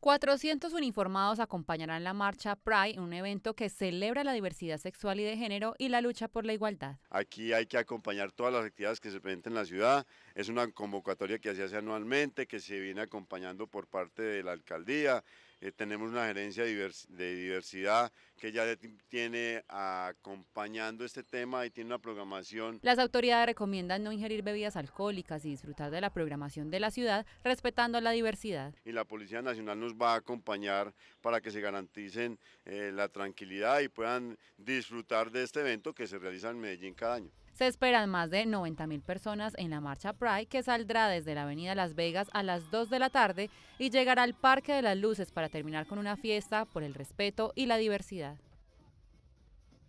400 uniformados acompañarán la marcha Pride, un evento que celebra la diversidad sexual y de género y la lucha por la igualdad. Aquí hay que acompañar todas las actividades que se presenten en la ciudad. Es una convocatoria que se hace anualmente, que se viene acompañando por parte de la alcaldía, eh, tenemos una gerencia de diversidad que ya tiene acompañando este tema y tiene una programación. Las autoridades recomiendan no ingerir bebidas alcohólicas y disfrutar de la programación de la ciudad respetando la diversidad. Y la Policía Nacional nos va a acompañar para que se garanticen eh, la tranquilidad y puedan disfrutar de este evento que se realiza en Medellín cada año. Se esperan más de 90.000 personas en la marcha Pride que saldrá desde la Avenida Las Vegas a las 2 de la tarde y llegará al Parque de las Luces para terminar con una fiesta por el respeto y la diversidad.